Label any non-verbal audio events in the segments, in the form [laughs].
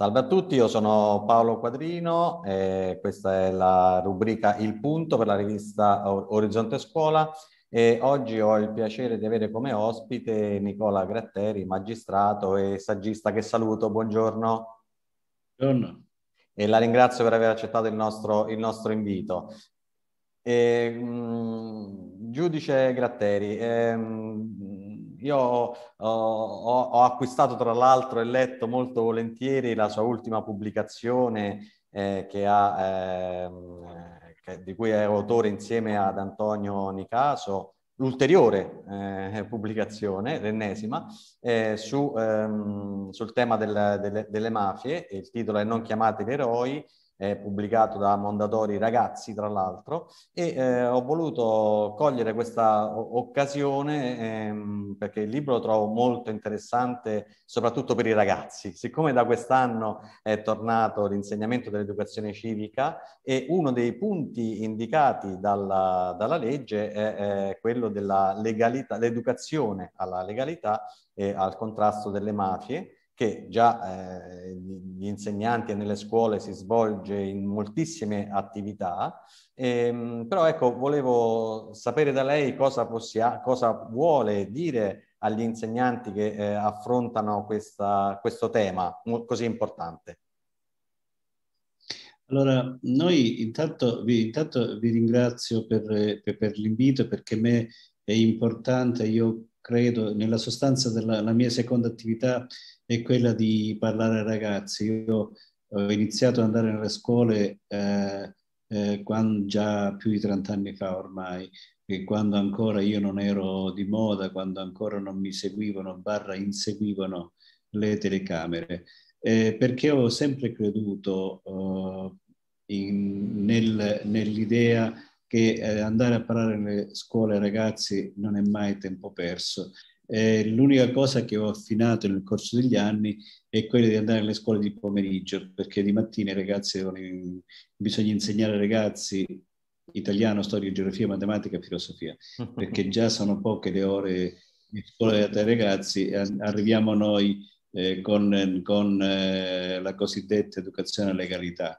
Salve a tutti, io sono Paolo Quadrino e questa è la rubrica Il Punto per la rivista Orizzonte Scuola e oggi ho il piacere di avere come ospite Nicola Gratteri, magistrato e saggista che saluto. Buongiorno. Buongiorno. E la ringrazio per aver accettato il nostro, il nostro invito. E, mh, mm, giudice Gratteri, ehm, io eh, ho, ho, acquistato tra l'altro e letto molto volentieri la sua ultima pubblicazione eh, che ha, ehm, eh, che, di cui è autore insieme ad Antonio Nicaso, l'ulteriore eh, pubblicazione, l'ennesima, eh, su, ehm, sul tema del, delle, delle mafie, il titolo è Non chiamate gli eroi, eh, pubblicato da Mondadori Ragazzi, tra l'altro, e eh, ho voluto cogliere questa occasione ehm, perché il libro lo trovo molto interessante, soprattutto per i ragazzi. Siccome da quest'anno è tornato l'insegnamento dell'educazione civica e uno dei punti indicati dalla, dalla legge è, è quello della legalità, l'educazione alla legalità e al contrasto delle mafie, che già eh, gli insegnanti e nelle scuole si svolge in moltissime attività, ehm, però ecco, volevo sapere da lei cosa, possia, cosa vuole dire agli insegnanti che eh, affrontano questa, questo tema così importante. Allora, noi intanto vi, intanto vi ringrazio per, per, per l'invito perché a me è importante, io credo, nella sostanza della mia seconda attività è quella di parlare ai ragazzi. Io eh, ho iniziato ad andare nelle scuole eh, eh, quando, già più di 30 anni fa ormai, e quando ancora io non ero di moda, quando ancora non mi seguivano, barra inseguivano le telecamere, eh, perché ho sempre creduto eh, in, nel, nell'idea che eh, andare a parlare nelle scuole ai ragazzi non è mai tempo perso. Eh, l'unica cosa che ho affinato nel corso degli anni è quella di andare alle scuole di pomeriggio, perché di mattina i ragazzi devono, bisogna insegnare ai ragazzi italiano, storia, geografia, matematica, e filosofia, [laughs] perché già sono poche le ore di scuola date ai ragazzi, arriviamo noi eh, con, con eh, la cosiddetta educazione alla legalità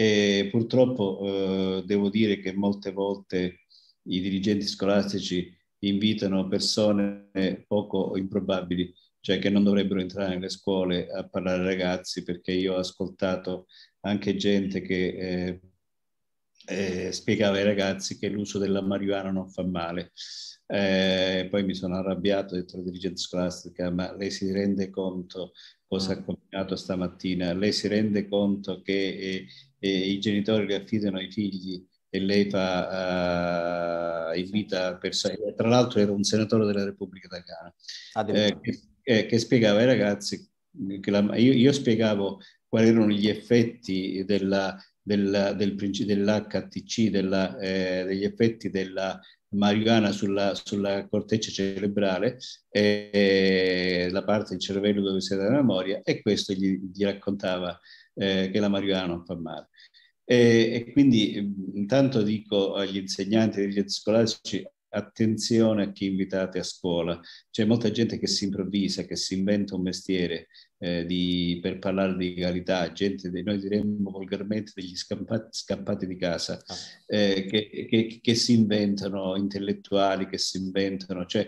e purtroppo eh, devo dire che molte volte i dirigenti scolastici invitano persone poco improbabili, cioè che non dovrebbero entrare nelle scuole a parlare ai ragazzi, perché io ho ascoltato anche gente che eh, eh, spiegava ai ragazzi che l'uso della marijuana non fa male. Eh, poi mi sono arrabbiato, ho detto alla dirigente scolastica, ma lei si rende conto cosa ha combinato stamattina, lei si rende conto che eh, eh, i genitori le affidano i figli e lei fa uh, vita per tra l'altro era un senatore della Repubblica Italiana ah, eh, che, eh, che, spiegava ai ragazzi che la, io, io, spiegavo quali erano gli effetti della, della, del, dell'HTC della, eh, degli effetti della Marijuana sulla, sulla, corteccia cerebrale, e la parte del cervello dove si ha la memoria, e questo gli, gli raccontava eh, che la marijuana non fa male. E, e, quindi intanto dico agli insegnanti e agli scolastici attenzione a chi invitate a scuola. C'è molta gente che si improvvisa, che si inventa un mestiere eh, di, per parlare di legalità, gente, dei, noi diremmo volgarmente, degli scampati, scampati di casa, ah. eh, che, che, che si inventano intellettuali, che si inventano, cioè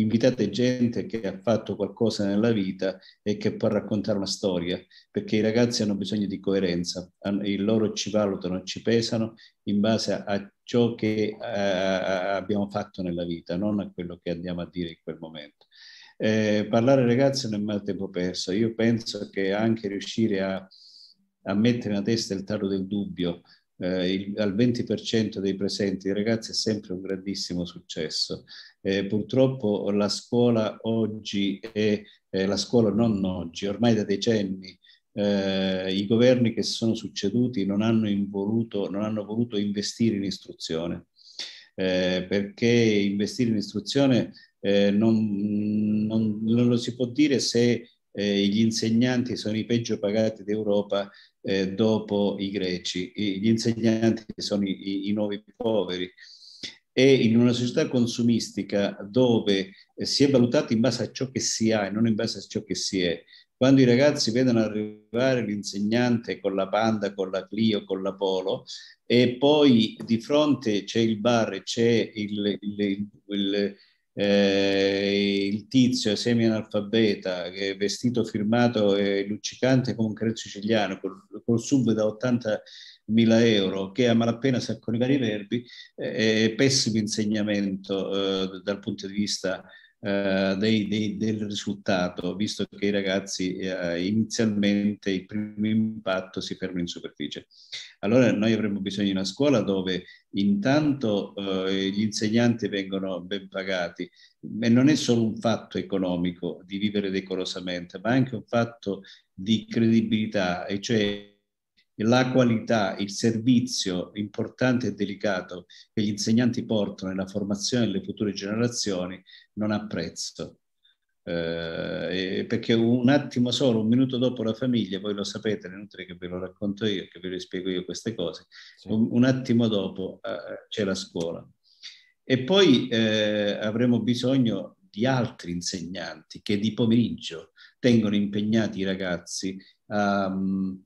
invitate gente che ha fatto qualcosa nella vita e che può raccontare una storia, perché i ragazzi hanno bisogno di coerenza, il loro ci valutano, ci pesano in base a ciò che eh, abbiamo fatto nella vita, non a quello che andiamo a dire in quel momento. Eh, parlare ai ragazzi non è mai tempo perso, io penso che anche riuscire a, a mettere nella testa il tarlo del dubbio, eh, il, al 20% dei presenti ragazzi è sempre un grandissimo successo. Eh, purtroppo la scuola oggi è, eh, la scuola non oggi, ormai da decenni, eh, i governi che si sono succeduti non hanno, involuto, non hanno voluto investire in istruzione, eh, perché investire in istruzione eh, non, non, non lo si può dire se eh, gli insegnanti sono i peggio pagati d'Europa eh, dopo i greci, I, gli insegnanti sono i, i nuovi poveri. E in una società consumistica dove si è valutato in base a ciò che si ha e non in base a ciò che si è, quando i ragazzi vedono arrivare l'insegnante con la Panda, con la Clio, con la Polo e poi di fronte c'è il bar, c'è il, il, il, eh, il tizio semi-analfabeta che vestito firmato e luccicante come un credo siciliano col, col sub da 80 mila euro che a malapena sa coniugare i verbi eh, è pessimo insegnamento eh, dal punto di vista eh, dei, dei, del risultato, visto che i ragazzi eh, inizialmente il primo impatto si ferma in superficie. Allora noi avremmo bisogno di una scuola dove intanto eh, gli insegnanti vengono ben pagati, e non è solo un fatto economico di vivere decorosamente, ma anche un fatto di credibilità, e cioè la qualità, il servizio importante e delicato che gli insegnanti portano nella formazione delle future generazioni non ha prezzo. Eh, perché un attimo solo, un minuto dopo la famiglia, voi lo sapete, è inutile che ve lo racconto io, che ve lo spiego io queste cose, sì. un, un, attimo dopo eh, c'è la scuola. E poi eh, avremo bisogno di altri insegnanti che di pomeriggio tengono impegnati i ragazzi a... Um,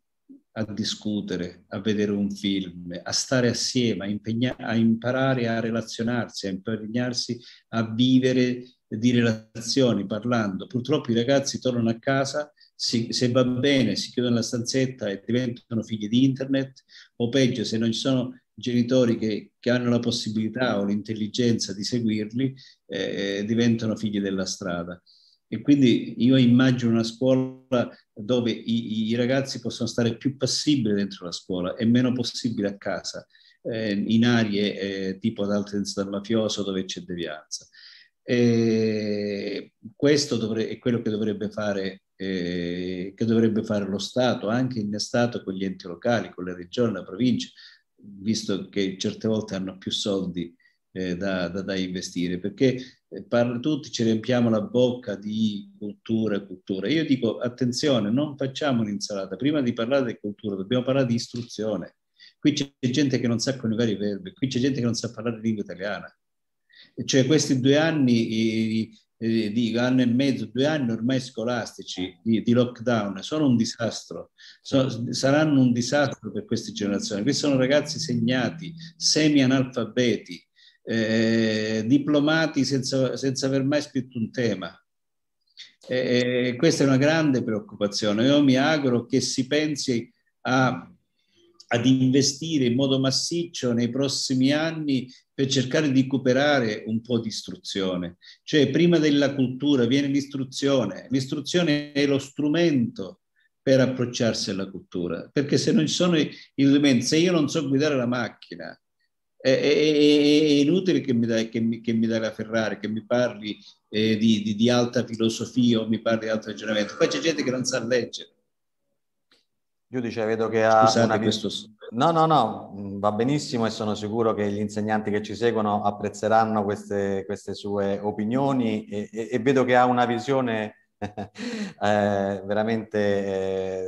a discutere, a vedere un film, a stare assieme, a, impegna- a imparare a relazionarsi, a impegnarsi a vivere di relazioni, parlando. Purtroppo i ragazzi tornano a casa, si, se va bene, si chiudono la stanzetta e diventano figli di internet, o peggio, se non ci sono genitori che, che hanno la possibilità o l'intelligenza di seguirli, eh, diventano figli della strada. E quindi io immagino una scuola dove i, i ragazzi possono stare più passibili dentro la scuola e meno possibile a casa, eh, in aree eh, tipo ad alta densità mafioso dove c'è devianza. E questo dovre, è quello che dovrebbe, fare, eh, che dovrebbe fare lo Stato, anche in Stato con gli enti locali, con le regioni, la provincia, visto che certe volte hanno più soldi eh, da, da, da, investire, perché parlo, tutti ci riempiamo la bocca di cultura e cultura. Io dico attenzione, non facciamo un'insalata. Prima di parlare di cultura dobbiamo parlare di istruzione. Qui c'è gente che non sa coniugare i verbi, qui c'è gente che non sa parlare lingua italiana. Cioè questi due anni, di anno e mezzo, due anni ormai scolastici di, di lockdown sono un disastro, so, saranno un disastro per queste generazioni. Qui sono ragazzi segnati, semi analfabeti, eh, diplomati senza, senza, aver mai scritto un tema. Eh, questa è una grande preoccupazione. Io mi auguro che si pensi a, ad investire in modo massiccio nei prossimi anni per cercare di recuperare un po' di istruzione. Cioè, prima della cultura viene l'istruzione. L'istruzione è lo strumento per approcciarsi alla cultura, perché se non ci sono i, i, se io non so guidare la macchina, è, inutile che mi, dai, che, mi, che mi dai la Ferrari, che mi parli eh, di, di, di, alta filosofia o mi parli di altro ragionamento. Poi c'è gente che non sa leggere. Giudice, vedo che ha Scusate una... questo... No, no, no, va benissimo e sono sicuro che gli insegnanti che ci seguono apprezzeranno queste, queste sue opinioni e, e, e, vedo che ha una visione [laughs] eh, veramente... Eh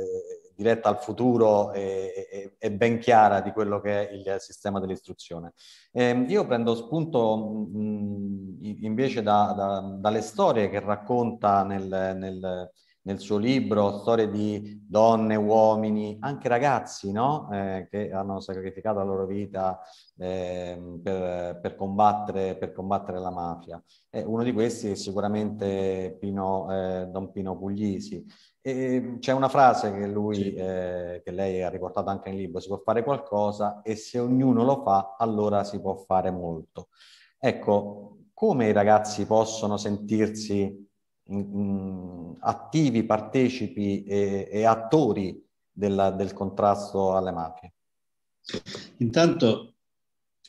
diretta al futuro e, e, e, ben chiara di quello che è il sistema dell'istruzione. Eh, io prendo spunto mh, invece da, da, dalle storie che racconta nel, nel, nel suo libro storie di donne, uomini, anche ragazzi no? eh, che hanno sacrificato la loro vita eh, per, per, combattere, per, combattere, la mafia. Eh, uno di questi è sicuramente Pino, eh, Don Pino Puglisi. E c'è una frase che, lui, eh, che lei ha riportato anche nel libro, si può fare qualcosa e se ognuno lo fa allora si può fare molto. Ecco, come i ragazzi possono sentirsi mh, attivi partecipi e, e attori della, del contrasto alle mafie? Intanto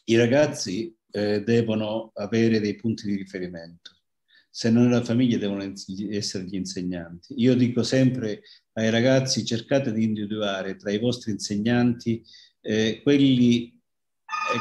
i ragazzi eh, devono avere dei punti di riferimento. Se non la famiglia devono essere gli insegnanti. Io dico sempre ai ragazzi cercate di individuare tra i vostri insegnanti eh, quelli, eh,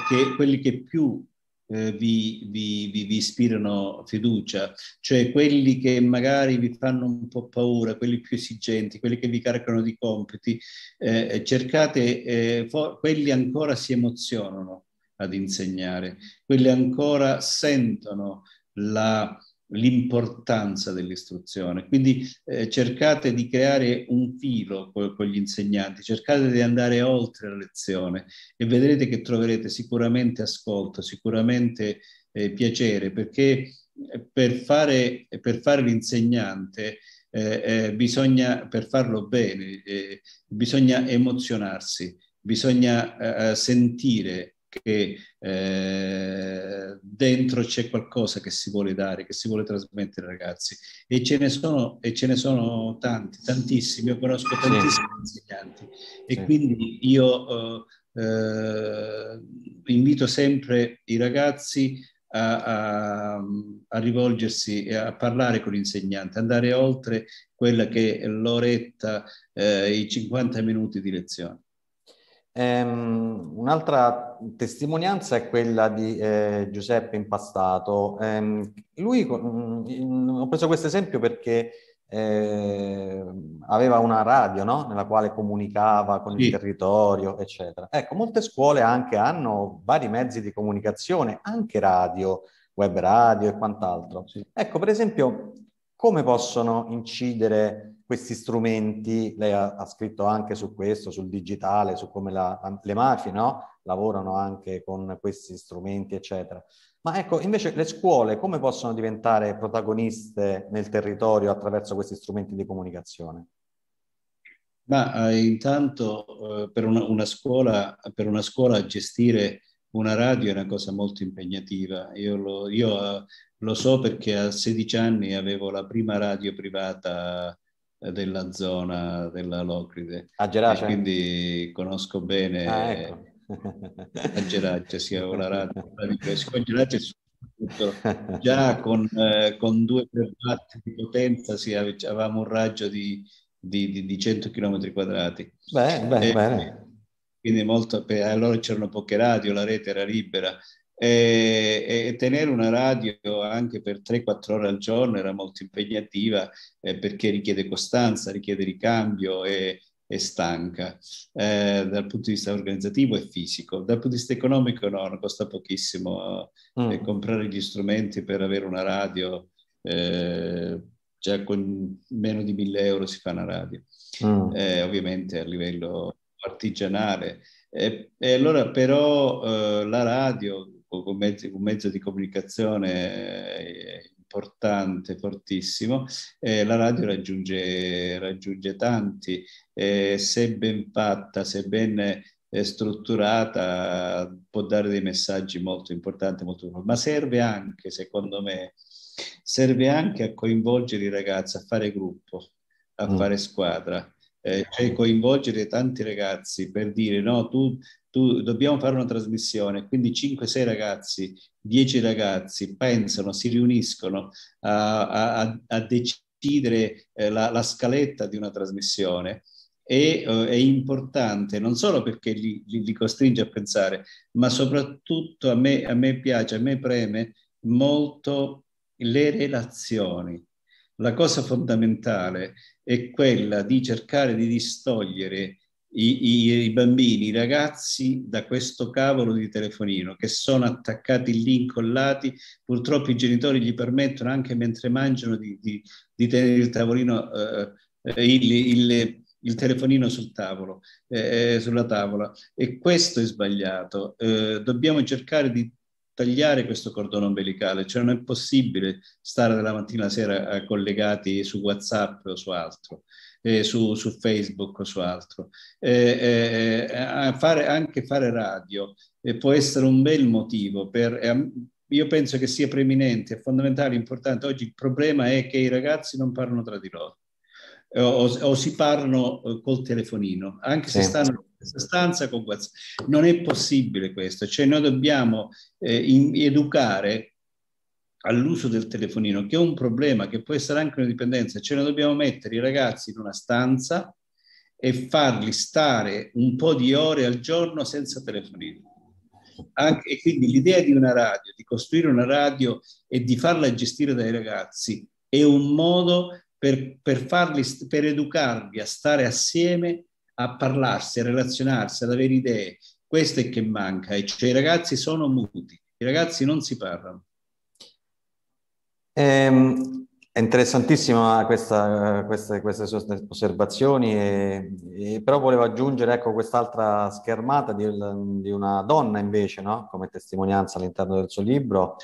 che, quelli che più eh, vi, vi, vi, ispirano fiducia, cioè quelli che magari vi fanno un po' paura, quelli più esigenti, quelli che vi caricano di compiti, eh, eh cercate, eh, quelli ancora si emozionano ad insegnare, quelli ancora sentono la, l'importanza dell'istruzione. Quindi eh, cercate di creare un filo con, con, gli insegnanti, cercate di andare oltre la lezione e vedrete che troverete sicuramente ascolto, sicuramente eh, piacere, perché eh, per fare, per fare l'insegnante eh, eh bisogna, per farlo bene, eh, bisogna emozionarsi, bisogna sentire che eh, dentro c'è qualcosa che si vuole dare, che si vuole trasmettere ai ragazzi e ce ne sono, e ce ne sono tanti, tantissimi, io conosco tantissimi sì. insegnanti e sì. quindi io eh, eh, invito sempre i ragazzi a, a, a, rivolgersi a parlare con l'insegnante, andare oltre quella che è l'oretta, eh, i 50 minuti di lezione. Ehm, un'altra testimonianza è quella di eh, Giuseppe Impastato. Ehm, lui, mh, mm, mm, ho preso questo esempio perché eh, aveva una radio no? nella quale comunicava con sì. il territorio, eccetera. Ecco, molte scuole anche hanno vari mezzi di comunicazione, anche radio, web radio e quant'altro. Sì. Ecco, per esempio, come possono incidere questi strumenti, lei ha, ha, scritto anche su questo, sul digitale, su come la, le mafie no? lavorano anche con questi strumenti, eccetera. Ma ecco, invece le scuole come possono diventare protagoniste nel territorio attraverso questi strumenti di comunicazione? Ma eh, intanto eh, per, una, una scuola, per, una, scuola, gestire una radio è una cosa molto impegnativa. Io, lo, io eh, lo, so perché a 16 anni avevo la prima radio privata della zona della Locride. A Gerace? Quindi conosco bene ah, ecco. a Gerace, sia sì, una radio Gerace soprattutto [laughs] già con, eh, con 2 watt di potenza sì, avevamo un raggio di, di, di, di 100 km quadrati. Beh, beh, e, eh, bene. Quindi molto, per, allora c'erano poche radio, la rete era libera e, e, tenere una radio anche per 3-4 ore al giorno era molto impegnativa eh, perché richiede costanza, richiede ricambio e, e stanca eh, dal punto di vista organizzativo e fisico. Dal punto di vista economico no, non costa pochissimo eh, mm. comprare gli strumenti per avere una radio, eh, già con meno di 1000 euro si fa una radio, mm. Eh, ovviamente a livello artigianale. E, e allora però eh, la radio con mezzi, un mezzo di comunicazione eh, importante, fortissimo, eh, la radio raggiunge, raggiunge tanti, eh, se ben fatta, se ben eh, strutturata, può dare dei messaggi molto importanti, molto importanti. ma serve anche, secondo me, serve anche a coinvolgere i ragazzi, a fare gruppo, a mm. fare squadra. Eh, cioè coinvolgere tanti ragazzi per dire no, tu tu, dobbiamo fare una trasmissione, quindi 5-6 ragazzi, 10 ragazzi pensano, si riuniscono a, a, a decidere eh, la, la, scaletta di una trasmissione, e, eh, è importante non solo perché li, li, li, costringe a pensare, ma soprattutto a me, a me piace, a me preme molto le relazioni. La cosa fondamentale è quella di cercare di distogliere i, i, i bambini, i ragazzi da questo cavolo di telefonino che sono attaccati lì, incollati. Purtroppo i genitori gli permettono anche mentre mangiano di, di, di tenere il tavolino, eh, eh il, il, il, telefonino sul tavolo, eh, eh, sulla tavola. E questo è sbagliato. Eh, dobbiamo cercare di tagliare questo cordone ombelicale, cioè non è possibile stare dalla mattina alla sera eh, collegati su WhatsApp o su altro eh, su, su, Facebook o su altro. Eh, eh, fare, anche fare radio può essere un bel motivo per... io penso che sia preeminente, fondamentale, importante. Oggi il problema è che i ragazzi non parlano tra di loro o, o si parlano eh, col telefonino, anche se stanno in stanza con WhatsApp. Non è possibile questo, cioè noi dobbiamo eh, in, educare all'uso del telefonino, che è un problema, che può essere anche una dipendenza, ce ne dobbiamo mettere i ragazzi in una stanza e farli stare un po' di ore al giorno senza telefonino. Anche, e quindi l'idea di una radio, di costruire una radio e di farla gestire dai ragazzi è un modo per, per, farli, per educarli a stare assieme, a parlarsi, a relazionarsi, ad avere idee. Questo è che manca, e cioè i ragazzi sono muti, i ragazzi non si parlano. Ehm, è interessantissima questa, queste, queste, osservazioni, e, e però volevo aggiungere ecco, quest'altra schermata di, di, una donna invece, no? come testimonianza all'interno del suo libro,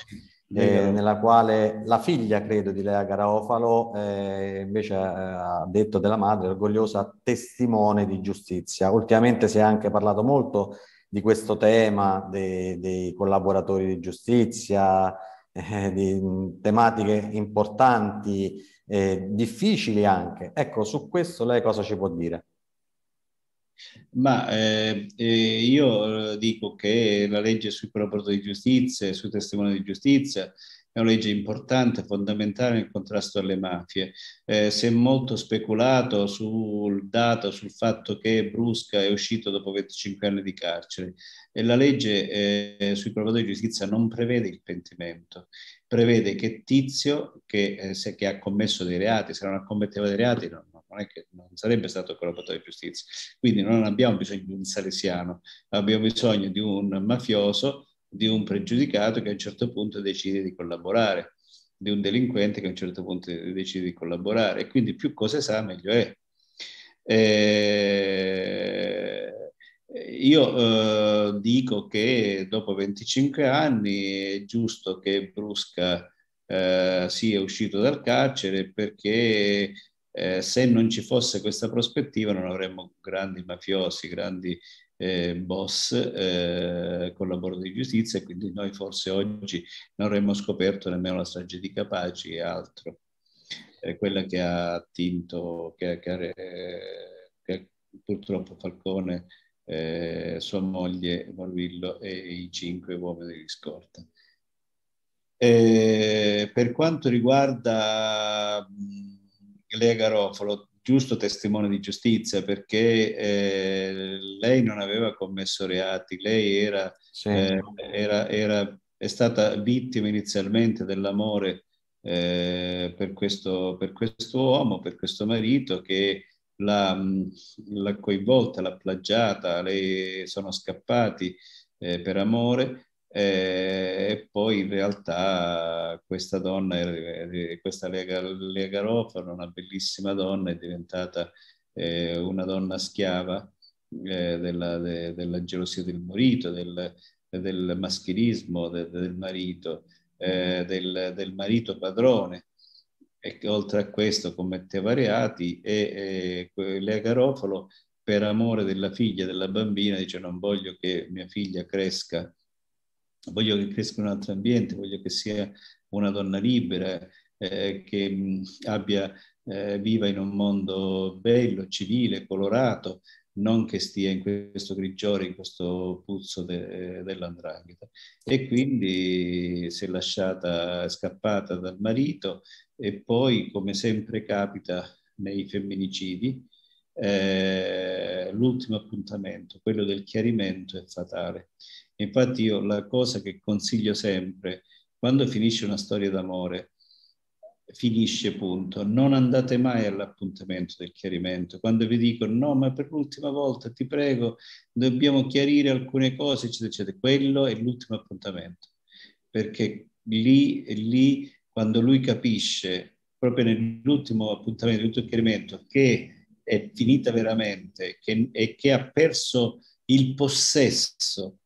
eh, nella quale la figlia, credo, di Lea Garofalo, eh, invece eh, ha detto della madre, orgogliosa testimone di giustizia. Ultimamente si è anche parlato molto di questo tema dei, dei collaboratori di giustizia, eh, di tematiche importanti, eh, difficili anche. Ecco, su questo lei cosa ci può dire? Ma eh, eh io eh, dico che la legge sui proprietari di giustizia, sui testimoni di giustizia, è una legge importante, fondamentale nel contrasto alle mafie. Eh, si è molto speculato sul dato, sul fatto che Brusca è uscito dopo 25 anni di carcere e la legge eh, sui provatori di giustizia non prevede il pentimento, prevede che Tizio, che, eh, se, che ha commesso dei reati, se non ha commetteva dei reati, non, non è che non sarebbe stato collaboratore di giustizia. Quindi non abbiamo bisogno di un salesiano, abbiamo bisogno di un mafioso di un pregiudicato che a un certo punto decide di collaborare, di un delinquente che a un certo punto decide di collaborare. E quindi più cose sa, meglio è. Eh, io eh, dico che dopo 25 anni è giusto che Brusca eh, sia uscito dal carcere perché eh, se non ci fosse questa prospettiva non avremmo grandi mafiosi, grandi eh, boss eh, collaboratore di giustizia quindi noi forse oggi non avremmo scoperto nemmeno la strage di Capaci e altro, eh, quella che ha attinto, che, che, che purtroppo Falcone, eh, sua moglie Morvillo e i cinque uomini di scorta. per quanto riguarda Lea Garofalo, giusto testimone di giustizia perché eh, lei non aveva commesso reati, lei era, sì. eh, era, era, è stata vittima inizialmente dell'amore eh, per, questo, per questo uomo, per questo marito che l'ha, l'ha coinvolta, l'ha plagiata, lei sono scappati eh, per amore eh, e poi in realtà questa donna, questa Lega, Lega Rofano, una bellissima donna, è diventata eh, una donna schiava eh, della, de, della, gelosia del marito, del, del maschilismo de, del marito, eh, del, del, marito padrone. E che oltre a questo commetteva reati e, e Lega Rofalo per amore della figlia, della bambina, dice non voglio che mia figlia cresca voglio che cresca in un altro ambiente, voglio che sia una donna libera, eh, che mh, abbia, eh, viva in un mondo bello, civile, colorato, non che stia in questo grigiore, in questo puzzo de, eh, dell'andrangheta. E quindi si è lasciata scappata dal marito e poi, come sempre capita nei femminicidi, eh, l'ultimo appuntamento, quello del chiarimento, è fatale. Infatti io la cosa che consiglio sempre, quando finisce una storia d'amore, finisce punto, non andate mai all'appuntamento del chiarimento. Quando vi dicono no, ma per l'ultima volta ti prego, dobbiamo chiarire alcune cose, eccetera, eccetera, quello è l'ultimo appuntamento. Perché lì, lì quando lui capisce, proprio nell'ultimo appuntamento, nell'ultimo chiarimento, che è finita veramente che, e che ha perso il possesso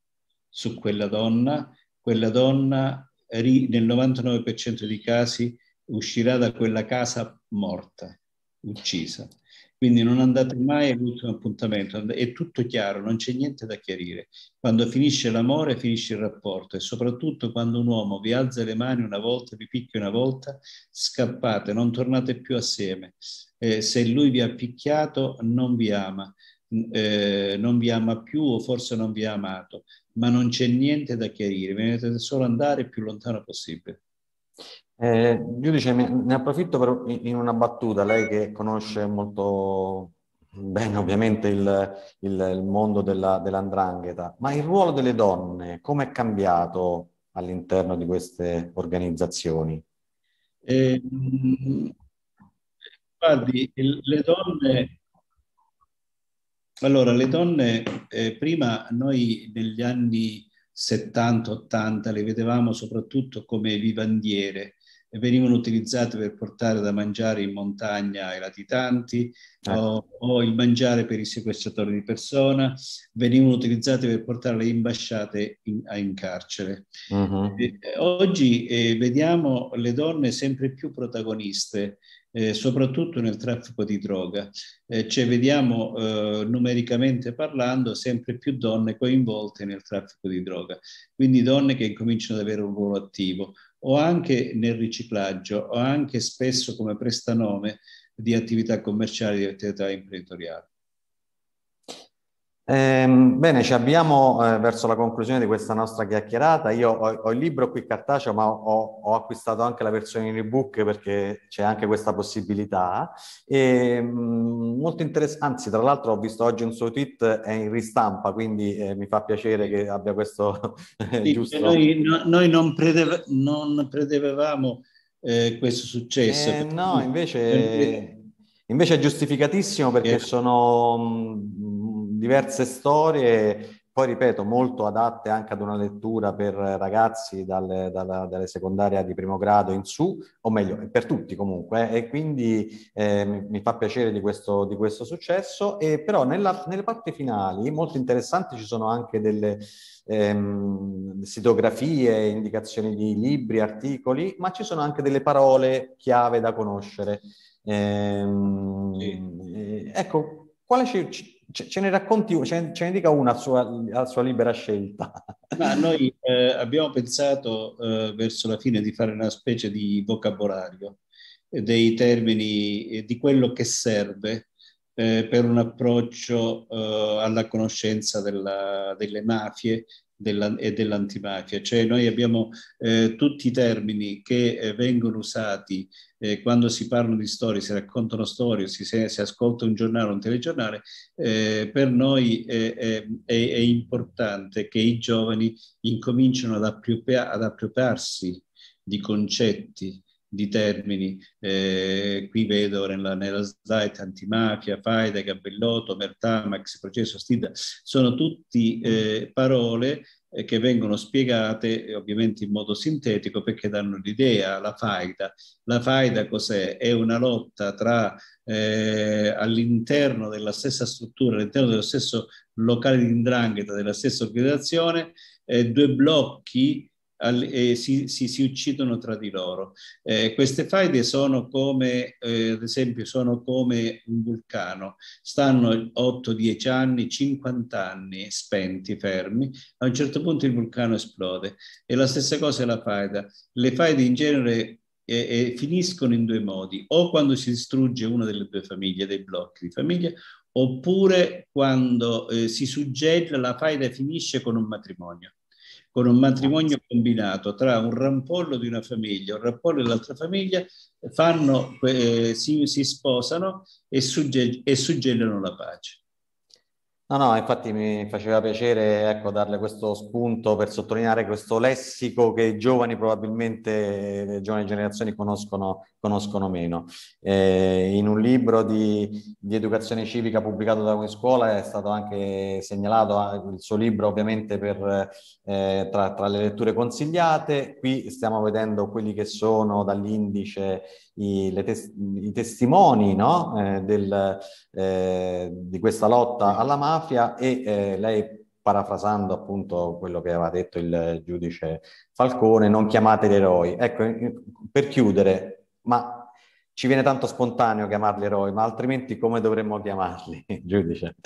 su quella donna, quella donna nel 99% dei casi uscirà da quella casa morta, uccisa. Quindi non andate mai all'ultimo appuntamento, è tutto chiaro, non c'è niente da chiarire. Quando finisce l'amore, finisce il rapporto e soprattutto quando un uomo vi alza le mani una volta, vi picchia una volta, scappate, non tornate più assieme. Eh, se lui vi ha picchiato, non vi ama, eh, non vi ama più o forse non vi ha amato ma non c'è niente da chiarire, mi dovete solo andare più lontano possibile. Eh, giudice, ne approfitto per, in una battuta, lei che conosce molto bene ovviamente il, il, il mondo della, dell'andrangheta, ma il ruolo delle donne come è cambiato all'interno di queste organizzazioni? Eh, mm, guardi, il, le donne allora, le donne, eh, prima noi negli anni 70-80 le vedevamo soprattutto come vivandiere, venivano utilizzate per portare da mangiare in montagna ai latitanti ah. o, o, il mangiare per i sequestratori di persona, venivano utilizzate per portare le imbasciate in, in carcere. Uh-huh. Mm-hmm. Eh, e, oggi eh, vediamo le donne sempre più protagoniste eh, soprattutto nel traffico di droga. Eh, cioè vediamo eh, numericamente parlando sempre più donne coinvolte nel traffico di droga, quindi donne che incominciano ad avere un ruolo attivo o anche nel riciclaggio o anche spesso come prestanome di attività commerciali, di attività imprenditoriali. Ehm, bene, ci abbiamo eh, verso la conclusione di questa nostra chiacchierata. Io ho, ho il libro qui cartaceo, ma ho, ho, acquistato anche la versione in ebook perché c'è anche questa possibilità. E, ehm, mh, molto interessante, anzi, tra l'altro, ho visto oggi un suo tweet è in ristampa, quindi eh, mi fa piacere che abbia questo [laughs] eh, sì, giusto. Noi, no, noi non, predeva- non, predevevamo eh, questo successo. Eh, no, invece. Invece è giustificatissimo perché sono mm, diverse storie, poi ripeto, molto adatte anche ad una lettura per ragazzi dalle, dalla, dalle secondarie di primo grado in su, o meglio, per tutti comunque, eh, e quindi eh, mi, mi, fa piacere di questo, di questo successo, e però nella, nelle parti finali, molto interessanti, ci sono anche delle ehm, sitografie, indicazioni di libri, articoli, ma ci sono anche delle parole chiave da conoscere. Ehm, eh, sì. Ecco, quale ci, ce, ce ne racconti, ce, ce ne dica una a sua, a sua libera scelta. Ma noi eh, abbiamo pensato eh, verso la fine di fare una specie di vocabolario eh, dei termini eh, di quello che serve eh, per un approccio eh, alla conoscenza della, delle mafie della, e dell'antimafia. Cioè noi abbiamo eh, tutti i termini che eh, vengono usati eh, quando si parlano di storie, si raccontano storie, si, si ascolta un giornale, o un telegiornale, eh, per noi è, è, è, importante che i giovani incominciano ad, appropria, ad appropriarsi di concetti, di termini. Eh, qui vedo nella, nella slide antimafia, faida, gabellotto, mertà, max processo, stida, sono tutte eh, parole eh, che vengono spiegate eh, ovviamente in modo sintetico perché danno l'idea alla faida. La faida cos'è? È una lotta tra eh, all'interno della stessa struttura, all'interno dello stesso locale di indrangheta, della stessa organizzazione, due blocchi e si, si, si, uccidono tra di loro. Eh, queste faide sono come, eh, ad esempio, sono come un vulcano, stanno 8-10 anni, 50 anni spenti, fermi, a un certo punto il vulcano esplode e la stessa cosa è la faida. Le faide in genere eh, eh finiscono in due modi, o quando si distrugge una delle due famiglie, dei blocchi di famiglia, oppure quando eh, si suggella la faida finisce con un matrimonio con un matrimonio combinato tra un rampollo di una famiglia, un rampollo dell'altra famiglia, fanno, eh, si, si, sposano e, sugge- e suggellano la pace. No, no, infatti mi faceva piacere ecco, darle questo spunto per sottolineare questo lessico che i giovani probabilmente, le giovani generazioni conoscono conoscono meno. Eh, in un libro di, di, educazione civica pubblicato da Come Scuola è stato anche segnalato ah, il suo libro ovviamente per, eh, tra, tra, le letture consigliate, qui stiamo vedendo quelli che sono dall'indice i, tes- i testimoni no? eh, del, eh, di questa lotta alla mafia e eh, lei parafrasando appunto quello che aveva detto il giudice Falcone, non chiamate gli eroi. Ecco, per chiudere, ma ci viene tanto spontaneo chiamarli eroi, ma altrimenti come dovremmo chiamarli, [laughs] giudice?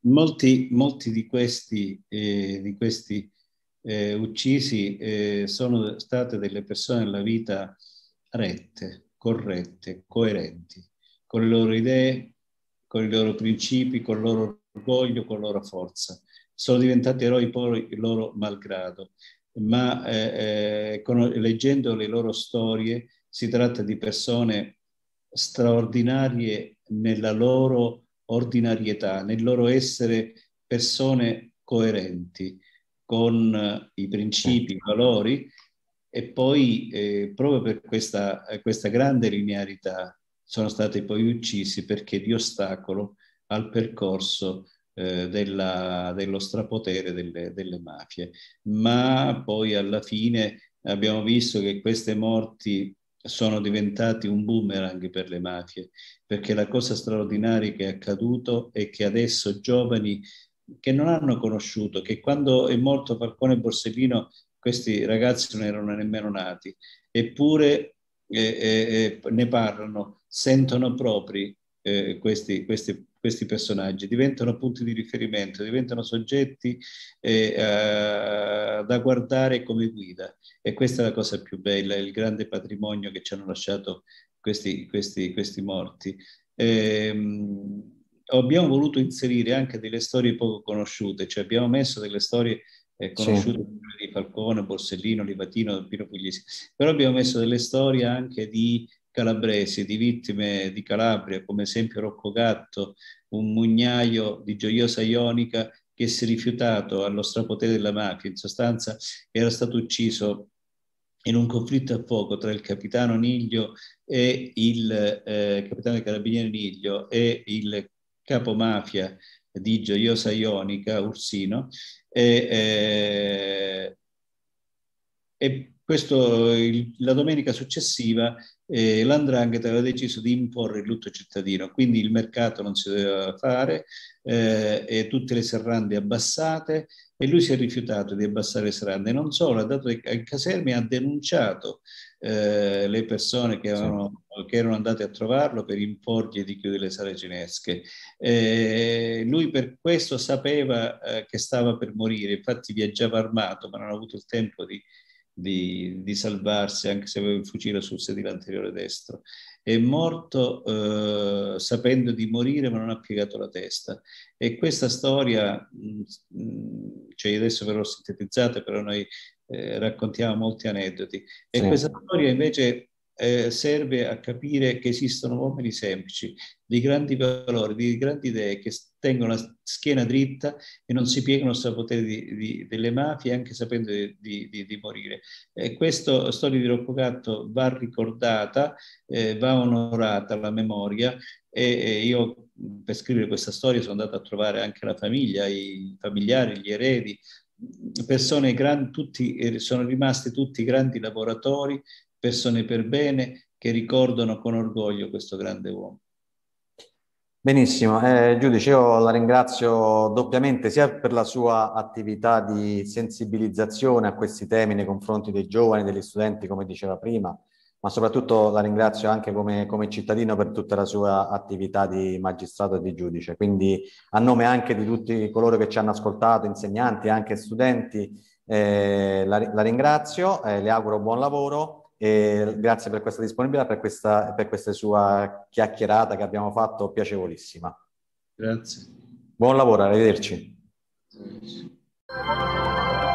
molti, molti, di questi, eh, di questi eh, uccisi eh, sono state delle persone nella vita rette, corrette, coerenti, con le loro idee, con i loro principi, con il loro orgoglio, con la loro forza. Sono diventati eroi poi loro malgrado ma eh, eh con, leggendo le loro storie si tratta di persone straordinarie nella loro ordinarietà, nel loro essere persone coerenti con eh, i principi, i valori e poi eh, proprio per questa, eh, questa, grande linearità sono stati poi uccisi perché di ostacolo al percorso eh, della, dello strapotere delle, delle mafie. Ma poi alla fine abbiamo visto che queste morti sono diventati un boomerang per le mafie, perché la cosa straordinaria che è accaduto è che adesso giovani che non hanno conosciuto, che quando è morto Falcone Borsellino questi ragazzi non erano nemmeno nati, eppure eh, eh, eh ne parlano, sentono propri eh, questi, questi questi personaggi, diventano punti di riferimento, diventano soggetti eh, eh, da guardare come guida. E questa è la cosa più bella, il grande patrimonio che ci hanno lasciato questi, questi, questi morti. E, ehm, abbiamo voluto inserire anche delle storie poco conosciute, cioè abbiamo messo delle storie eh, conosciute sì. di Falcone, Borsellino, Livatino, Pino Pugliese, però abbiamo messo delle storie anche di calabresi, di vittime di Calabria, come esempio Rocco Gatto, un mugnaio di gioiosa ionica che si è rifiutato allo strapotere della mafia, in sostanza era stato ucciso in un conflitto a fuoco tra il capitano Niglio e il eh, capitano dei carabinieri Niglio e il capo mafia di Gioiosa Ionica, Ursino, e, eh, e questo, il, la domenica successiva eh, l'Andrangheta aveva deciso di imporre il lutto cittadino, quindi il mercato non si doveva fare, eh, e tutte le serrande abbassate e lui si è rifiutato di abbassare le serrande. Non solo, ha dato ai casermi, ha denunciato eh, le persone che, avevano, sì. che, erano andate a trovarlo per imporgli di chiudere le sale cinesche. Eh, lui per questo sapeva eh, che stava per morire, infatti viaggiava armato, ma non ha avuto il tempo di di, di, salvarsi anche se aveva il fucile sul sedile anteriore destro. È morto eh, sapendo di morire ma non ha piegato la testa. E questa storia, mh, mm, mm, cioè adesso ve l'ho sintetizzata, però noi eh, raccontiamo molti aneddoti. E sì. questa storia invece eh, serve a capire che esistono uomini semplici, di grandi valori, di grandi idee, che tengono la schiena dritta e non si piegano al potere di, di, delle mafie, anche sapendo di, di morire. Eh, questa storia di Rocco Gatto va ricordata, eh, va onorata la memoria e, io per scrivere questa storia sono andato a trovare anche la famiglia, i familiari, gli eredi, persone eh, grandi, tutti, sono rimasti tutti grandi lavoratori, persone per bene che ricordano con orgoglio questo grande uomo. Benissimo, eh, giudice, io la ringrazio doppiamente sia per la sua attività di sensibilizzazione a questi temi nei confronti dei giovani, degli studenti, come diceva prima, ma soprattutto la ringrazio anche come, come cittadino per tutta la sua attività di magistrato e di giudice. Quindi a nome anche di tutti coloro che ci hanno ascoltato, insegnanti e anche studenti, eh, la, la, ringrazio, eh, le auguro buon lavoro e grazie per questa disponibilità, per questa, per questa sua chiacchierata che abbiamo fatto, piacevolissima. Grazie. Buon lavoro, arrivederci. arrivederci.